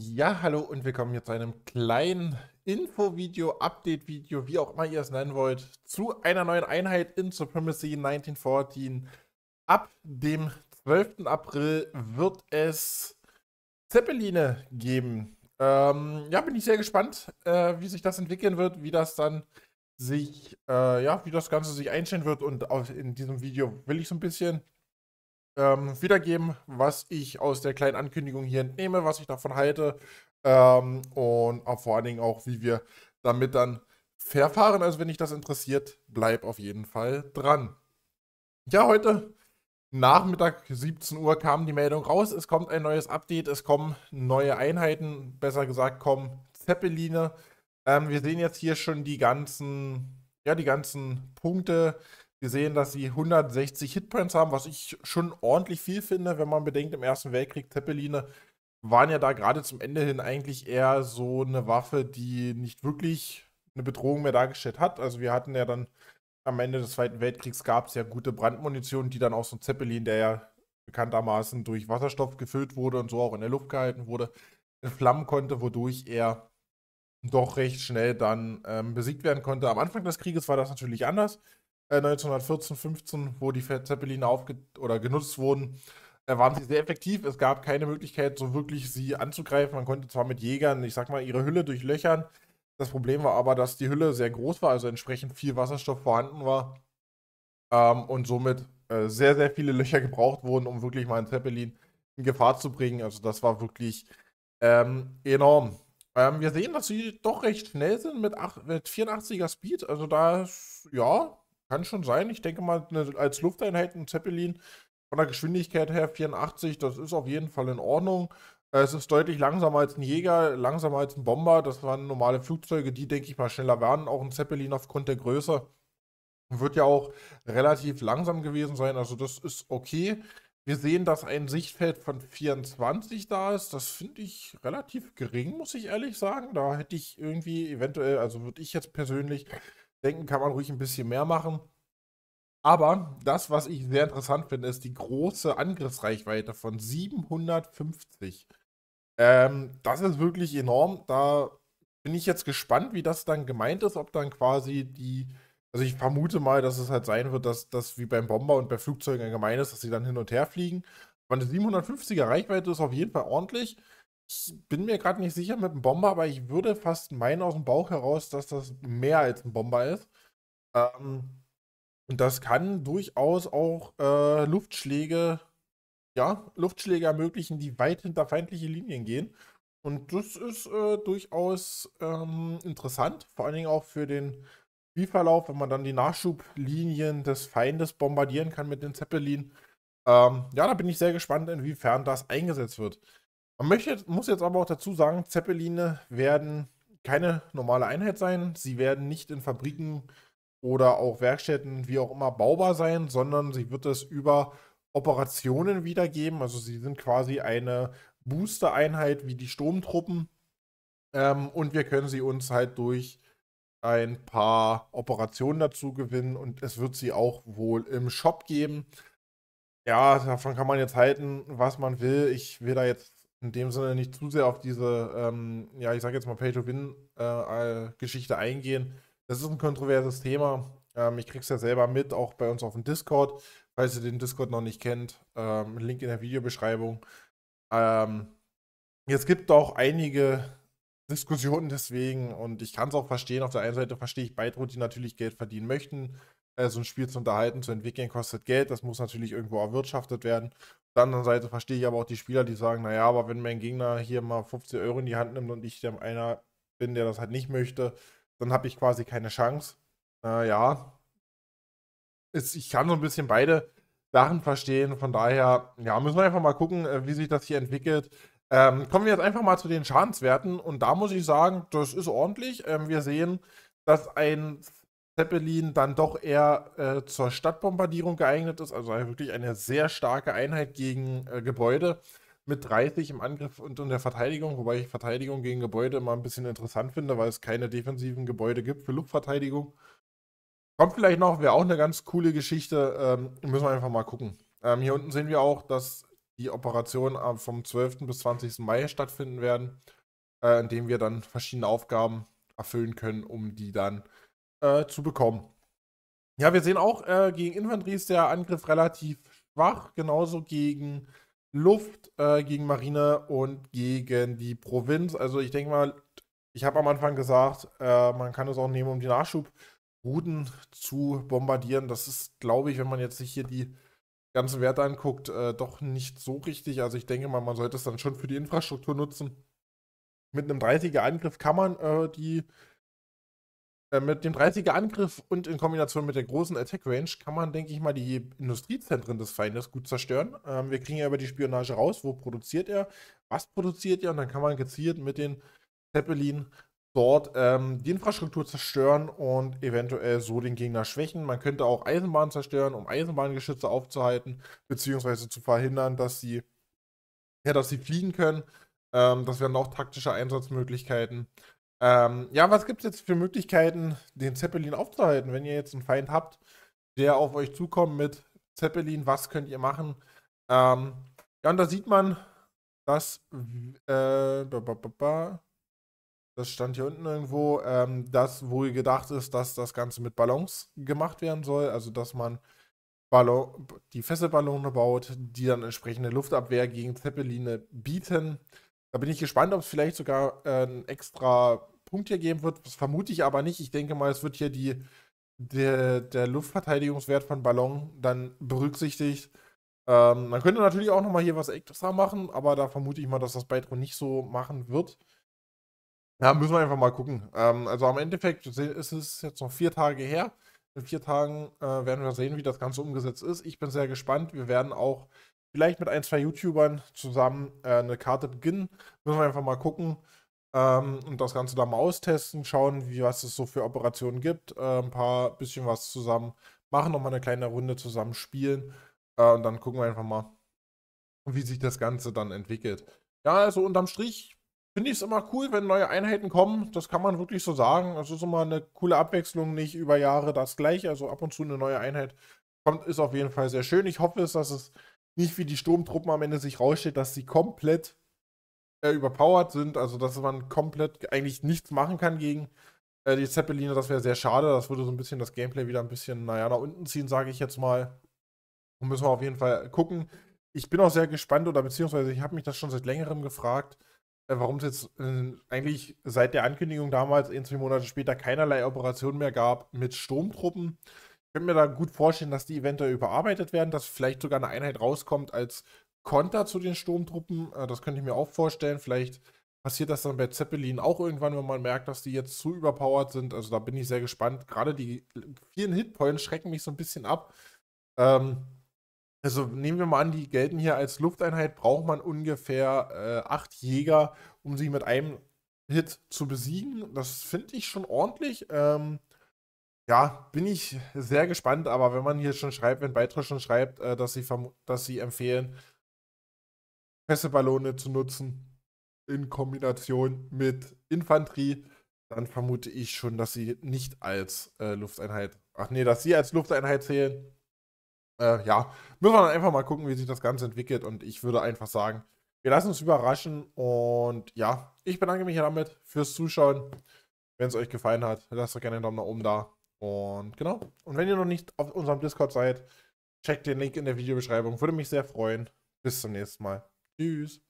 Ja, hallo und willkommen hier zu einem kleinen Info-Video, Update-Video, wie auch immer ihr es nennen wollt, zu einer neuen Einheit in Supremacy 1914. Ab dem 12. April wird es Zeppeline geben. Ähm, ja, bin ich sehr gespannt, äh, wie sich das entwickeln wird, wie das dann sich, äh, ja, wie das Ganze sich einstellen wird. Und auf, in diesem Video will ich so ein bisschen ähm, wiedergeben, was ich aus der kleinen Ankündigung hier entnehme, was ich davon halte ähm, und vor allen Dingen auch, wie wir damit dann verfahren. Also wenn dich das interessiert, bleib auf jeden Fall dran. Ja, heute Nachmittag 17 Uhr kam die Meldung raus, es kommt ein neues Update, es kommen neue Einheiten, besser gesagt kommen Zeppeline. Ähm, wir sehen jetzt hier schon die ganzen, ja, die ganzen Punkte, gesehen, dass sie 160 Hitpoints haben, was ich schon ordentlich viel finde, wenn man bedenkt, im Ersten Weltkrieg Zeppeline waren ja da gerade zum Ende hin eigentlich eher so eine Waffe, die nicht wirklich eine Bedrohung mehr dargestellt hat. Also wir hatten ja dann am Ende des Zweiten Weltkriegs gab es ja gute Brandmunition, die dann auch so ein Zeppelin, der ja bekanntermaßen durch Wasserstoff gefüllt wurde und so auch in der Luft gehalten wurde, entflammen konnte, wodurch er doch recht schnell dann ähm, besiegt werden konnte. Am Anfang des Krieges war das natürlich anders. 1914, äh, 15, wo die Zeppeline aufge oder genutzt wurden, äh, waren sie sehr effektiv. Es gab keine Möglichkeit, so wirklich sie anzugreifen. Man konnte zwar mit Jägern, ich sag mal, ihre Hülle durchlöchern. Das Problem war aber, dass die Hülle sehr groß war, also entsprechend viel Wasserstoff vorhanden war. Ähm, und somit äh, sehr, sehr viele Löcher gebraucht wurden, um wirklich mal einen Zeppelin in Gefahr zu bringen. Also das war wirklich ähm, enorm. Ähm, wir sehen, dass sie doch recht schnell sind mit, 8, mit 84er Speed. Also da ist, ja, kann schon sein. Ich denke mal, eine, als Lufteinheit ein Zeppelin von der Geschwindigkeit her 84, das ist auf jeden Fall in Ordnung. Äh, es ist deutlich langsamer als ein Jäger, langsamer als ein Bomber. Das waren normale Flugzeuge, die, denke ich mal, schneller waren. Auch ein Zeppelin aufgrund der Größe wird ja auch relativ langsam gewesen sein. Also das ist okay. Wir sehen, dass ein Sichtfeld von 24 da ist. Das finde ich relativ gering, muss ich ehrlich sagen. Da hätte ich irgendwie eventuell, also würde ich jetzt persönlich denken, kann man ruhig ein bisschen mehr machen. Aber das, was ich sehr interessant finde, ist die große Angriffsreichweite von 750. Ähm, das ist wirklich enorm. Da bin ich jetzt gespannt, wie das dann gemeint ist, ob dann quasi die. Also ich vermute mal, dass es halt sein wird, dass das wie beim Bomber und bei Flugzeugen allgemein ist, dass sie dann hin und her fliegen. Aber eine 750er Reichweite ist auf jeden Fall ordentlich. Ich bin mir gerade nicht sicher mit dem Bomber, aber ich würde fast meinen aus dem Bauch heraus, dass das mehr als ein Bomber ist. Ähm, und das kann durchaus auch äh, Luftschläge, ja, Luftschläge ermöglichen, die weit hinter feindliche Linien gehen. Und das ist äh, durchaus ähm, interessant, vor allen Dingen auch für den Spielverlauf, wenn man dann die Nachschublinien des Feindes bombardieren kann mit den Zeppelin. Ähm, ja, da bin ich sehr gespannt, inwiefern das eingesetzt wird. Man möchte, muss jetzt aber auch dazu sagen, Zeppeline werden keine normale Einheit sein. Sie werden nicht in Fabriken oder auch Werkstätten, wie auch immer, baubar sein, sondern sie wird es über Operationen wiedergeben. Also sie sind quasi eine Booster-Einheit wie die Sturmtruppen. Ähm, und wir können sie uns halt durch ein paar Operationen dazu gewinnen und es wird sie auch wohl im Shop geben. Ja, davon kann man jetzt halten, was man will. Ich will da jetzt in dem Sinne nicht zu sehr auf diese, ähm, ja, ich sage jetzt mal Pay-to-Win-Geschichte äh, eingehen. Das ist ein kontroverses Thema. Ähm, ich krieg's ja selber mit, auch bei uns auf dem Discord. Falls ihr den Discord noch nicht kennt, ähm, Link in der Videobeschreibung. Ähm, es gibt auch einige Diskussionen deswegen und ich kann es auch verstehen. Auf der einen Seite verstehe ich Beitruth, die natürlich Geld verdienen möchten. Äh, so ein Spiel zu unterhalten, zu entwickeln, kostet Geld. Das muss natürlich irgendwo erwirtschaftet werden der anderen Seite verstehe ich aber auch die Spieler, die sagen, naja, aber wenn mein Gegner hier mal 50 Euro in die Hand nimmt und ich der einer bin, der das halt nicht möchte, dann habe ich quasi keine Chance. Naja, es, ich kann so ein bisschen beide Sachen verstehen. Von daher, ja, müssen wir einfach mal gucken, äh, wie sich das hier entwickelt. Ähm, kommen wir jetzt einfach mal zu den Schadenswerten und da muss ich sagen, das ist ordentlich. Ähm, wir sehen, dass ein Zeppelin dann doch eher äh, zur Stadtbombardierung geeignet ist, also wirklich eine sehr starke Einheit gegen äh, Gebäude mit 30 im Angriff und in der Verteidigung, wobei ich Verteidigung gegen Gebäude immer ein bisschen interessant finde, weil es keine defensiven Gebäude gibt für Luftverteidigung. Kommt vielleicht noch, wäre auch eine ganz coole Geschichte, ähm, müssen wir einfach mal gucken. Ähm, hier unten sehen wir auch, dass die Operationen äh, vom 12. bis 20. Mai stattfinden werden, äh, indem wir dann verschiedene Aufgaben erfüllen können, um die dann äh, zu bekommen. Ja, wir sehen auch, äh, gegen Infanterie ist der Angriff relativ schwach, genauso gegen Luft, äh, gegen Marine und gegen die Provinz. Also ich denke mal, ich habe am Anfang gesagt, äh, man kann es auch nehmen, um die Nachschubrouten zu bombardieren. Das ist, glaube ich, wenn man jetzt sich hier die ganzen Werte anguckt, äh, doch nicht so richtig. Also ich denke mal, man sollte es dann schon für die Infrastruktur nutzen. Mit einem 30er Angriff kann man äh, die äh, mit dem 30er Angriff und in Kombination mit der großen Attack Range kann man, denke ich mal, die Industriezentren des Feindes gut zerstören. Ähm, wir kriegen ja über die Spionage raus, wo produziert er, was produziert er und dann kann man gezielt mit den Zeppelin dort ähm, die Infrastruktur zerstören und eventuell so den Gegner schwächen. Man könnte auch Eisenbahnen zerstören, um Eisenbahngeschütze aufzuhalten, beziehungsweise zu verhindern, dass sie, ja, dass sie fliegen können. Ähm, das wären auch taktische Einsatzmöglichkeiten. Ähm, ja, was gibt es jetzt für Möglichkeiten, den Zeppelin aufzuhalten, wenn ihr jetzt einen Feind habt, der auf euch zukommt mit Zeppelin, was könnt ihr machen? Ähm, ja, und da sieht man, dass äh, das stand hier unten irgendwo, ähm, dass wohl gedacht ist, dass das Ganze mit Ballons gemacht werden soll, also dass man Ballon, die Fesselballone baut, die dann entsprechende Luftabwehr gegen Zeppeline bieten. Da bin ich gespannt, ob es vielleicht sogar äh, einen extra Punkt hier geben wird. Das vermute ich aber nicht. Ich denke mal, es wird hier die, der, der Luftverteidigungswert von Ballon dann berücksichtigt. Ähm, man könnte natürlich auch nochmal hier was extra machen, aber da vermute ich mal, dass das Beitro nicht so machen wird. Ja, müssen wir einfach mal gucken. Ähm, also am Endeffekt ist es jetzt noch vier Tage her. In vier Tagen äh, werden wir sehen, wie das Ganze umgesetzt ist. Ich bin sehr gespannt. Wir werden auch vielleicht mit ein, zwei YouTubern zusammen äh, eine Karte beginnen. Müssen wir einfach mal gucken ähm, und das Ganze da mal austesten, schauen, wie was es so für Operationen gibt, äh, ein paar bisschen was zusammen machen, nochmal eine kleine Runde zusammen spielen äh, und dann gucken wir einfach mal, wie sich das Ganze dann entwickelt. Ja, also unterm Strich finde ich es immer cool, wenn neue Einheiten kommen. Das kann man wirklich so sagen. Es ist immer eine coole Abwechslung, nicht über Jahre das gleiche. Also ab und zu eine neue Einheit kommt, ist auf jeden Fall sehr schön. Ich hoffe, dass es nicht wie die Sturmtruppen am Ende sich rausstellt, dass sie komplett äh, überpowered sind, also dass man komplett eigentlich nichts machen kann gegen äh, die Zeppeliner. Das wäre sehr schade. Das würde so ein bisschen das Gameplay wieder ein bisschen, naja, nach unten ziehen, sage ich jetzt mal. Und müssen wir auf jeden Fall gucken. Ich bin auch sehr gespannt oder beziehungsweise ich habe mich das schon seit längerem gefragt, äh, warum es jetzt äh, eigentlich seit der Ankündigung damals, ein, zwei Monate später, keinerlei Operation mehr gab mit Sturmtruppen. Ich könnte mir da gut vorstellen, dass die eventuell überarbeitet werden, dass vielleicht sogar eine Einheit rauskommt als Konter zu den Sturmtruppen. Äh, das könnte ich mir auch vorstellen. Vielleicht passiert das dann bei Zeppelin auch irgendwann, wenn man merkt, dass die jetzt zu überpowered sind. Also da bin ich sehr gespannt. Gerade die vielen Hitpoints schrecken mich so ein bisschen ab. Ähm, also nehmen wir mal an, die gelten hier als Lufteinheit, braucht man ungefähr äh, acht Jäger, um sie mit einem Hit zu besiegen. Das finde ich schon ordentlich. Ähm, ja, bin ich sehr gespannt, aber wenn man hier schon schreibt, wenn Beitrag schon schreibt, äh, dass, sie dass sie empfehlen, Presseballone zu nutzen in Kombination mit Infanterie, dann vermute ich schon, dass sie nicht als äh, Lufteinheit, ach nee, dass sie als Lufteinheit zählen. Äh, ja, müssen wir dann einfach mal gucken, wie sich das Ganze entwickelt und ich würde einfach sagen, wir lassen uns überraschen und ja, ich bedanke mich damit fürs Zuschauen. Wenn es euch gefallen hat, lasst doch gerne einen Daumen nach oben da. Und genau. Und wenn ihr noch nicht auf unserem Discord seid, checkt den Link in der Videobeschreibung. Würde mich sehr freuen. Bis zum nächsten Mal. Tschüss.